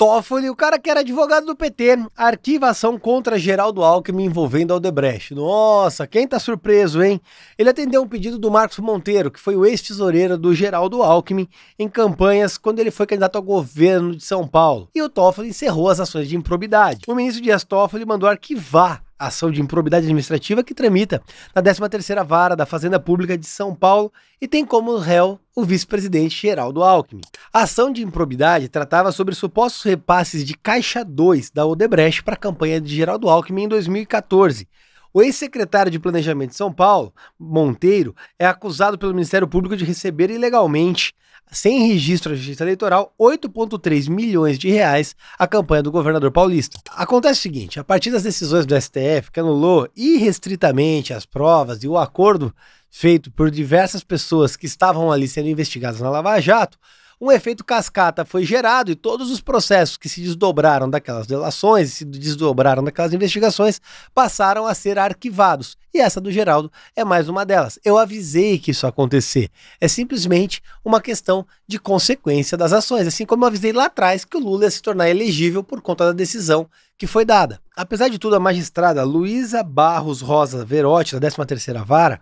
Toffoli, o cara que era advogado do PT, arquiva ação contra Geraldo Alckmin envolvendo Aldebrecht. Nossa, quem tá surpreso, hein? Ele atendeu um pedido do Marcos Monteiro, que foi o ex-tesoureiro do Geraldo Alckmin em campanhas quando ele foi candidato ao governo de São Paulo. E o Toffoli encerrou as ações de improbidade. O ministro Dias Toffoli mandou arquivar ação de improbidade administrativa que tramita na 13ª Vara da Fazenda Pública de São Paulo e tem como réu o vice-presidente Geraldo Alckmin. A ação de improbidade tratava sobre supostos repasses de Caixa 2 da Odebrecht para a campanha de Geraldo Alckmin em 2014, o ex-secretário de Planejamento de São Paulo, Monteiro, é acusado pelo Ministério Público de receber ilegalmente, sem registro à Justiça Eleitoral, 8,3 milhões de reais à campanha do governador paulista. Acontece o seguinte: a partir das decisões do STF, que anulou irrestritamente as provas e o acordo feito por diversas pessoas que estavam ali sendo investigadas na Lava Jato, um efeito cascata foi gerado e todos os processos que se desdobraram daquelas delações, se desdobraram daquelas investigações, passaram a ser arquivados. E essa do Geraldo é mais uma delas. Eu avisei que isso ia acontecer. É simplesmente uma questão de consequência das ações, assim como eu avisei lá atrás que o Lula ia se tornar elegível por conta da decisão que foi dada. Apesar de tudo, a magistrada Luísa Barros Rosa Verotti, da 13ª Vara,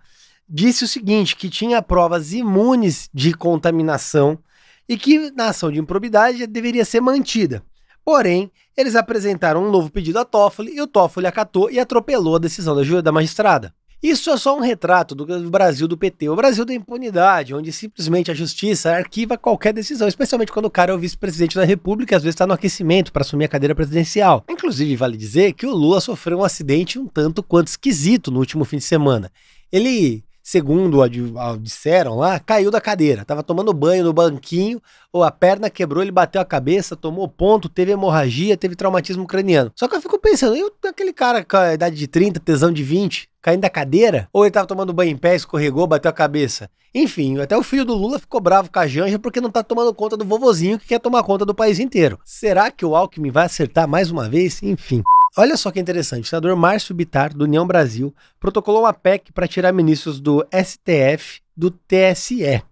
disse o seguinte, que tinha provas imunes de contaminação e que na ação de improbidade deveria ser mantida. Porém, eles apresentaram um novo pedido a Toffoli e o Toffoli acatou e atropelou a decisão da, da magistrada. Isso é só um retrato do Brasil do PT, o Brasil da impunidade, onde simplesmente a justiça arquiva qualquer decisão, especialmente quando o cara é o vice-presidente da República e às vezes está no aquecimento para assumir a cadeira presidencial. Inclusive, vale dizer que o Lula sofreu um acidente um tanto quanto esquisito no último fim de semana. Ele segundo a, a, disseram lá, caiu da cadeira. Tava tomando banho no banquinho, ou a perna quebrou, ele bateu a cabeça, tomou ponto, teve hemorragia, teve traumatismo craniano. Só que eu fico pensando, e aquele cara com a idade de 30, tesão de 20, caindo da cadeira? Ou ele tava tomando banho em pé, escorregou, bateu a cabeça? Enfim, até o filho do Lula ficou bravo com a Janja porque não tá tomando conta do vovozinho que quer tomar conta do país inteiro. Será que o Alckmin vai acertar mais uma vez? Enfim. Olha só que interessante, o senador Márcio Bitar, do União Brasil, protocolou uma PEC para tirar ministros do STF do TSE.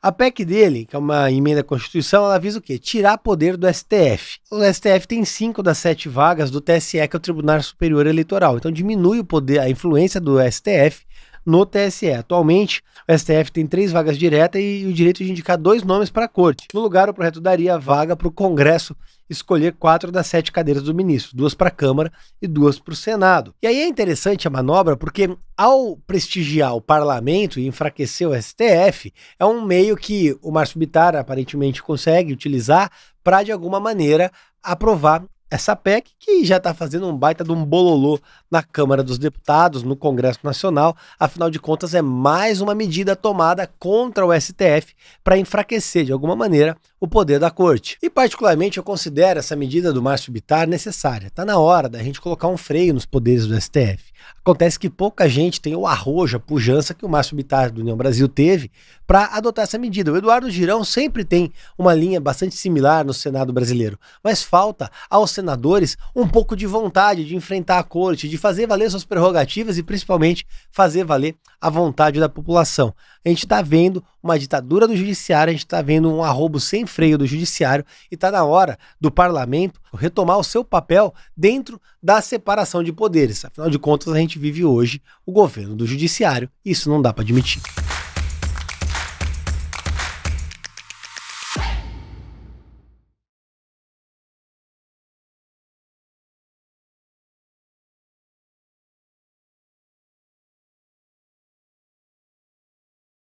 A PEC dele, que é uma emenda à Constituição, ela avisa o quê? Tirar poder do STF. O STF tem cinco das sete vagas do TSE, que é o Tribunal Superior Eleitoral. Então diminui o poder, a influência do STF no TSE. Atualmente, o STF tem três vagas diretas e o direito de indicar dois nomes para a corte. No lugar, o projeto daria a vaga para o Congresso escolher quatro das sete cadeiras do ministro, duas para a Câmara e duas para o Senado. E aí é interessante a manobra porque, ao prestigiar o parlamento e enfraquecer o STF, é um meio que o Márcio Bittar aparentemente consegue utilizar para, de alguma maneira, aprovar essa PEC que já está fazendo um baita de um bololô na Câmara dos Deputados, no Congresso Nacional. Afinal de contas, é mais uma medida tomada contra o STF para enfraquecer, de alguma maneira, o poder da corte. E, particularmente, eu considero essa medida do Márcio Bittar necessária. Está na hora da gente colocar um freio nos poderes do STF. Acontece que pouca gente tem o arrojo, a pujança que o Márcio Bittar do União Brasil teve para adotar essa medida. O Eduardo Girão sempre tem uma linha bastante similar no Senado brasileiro, mas falta aos senadores um pouco de vontade de enfrentar a corte, de fazer valer suas prerrogativas e principalmente fazer valer a vontade da população. A gente está vendo uma ditadura do judiciário, a gente está vendo um arrobo sem freio do judiciário e está na hora do parlamento retomar o seu papel dentro da separação de poderes. Afinal de contas, a gente vive hoje o governo do judiciário e isso não dá para admitir.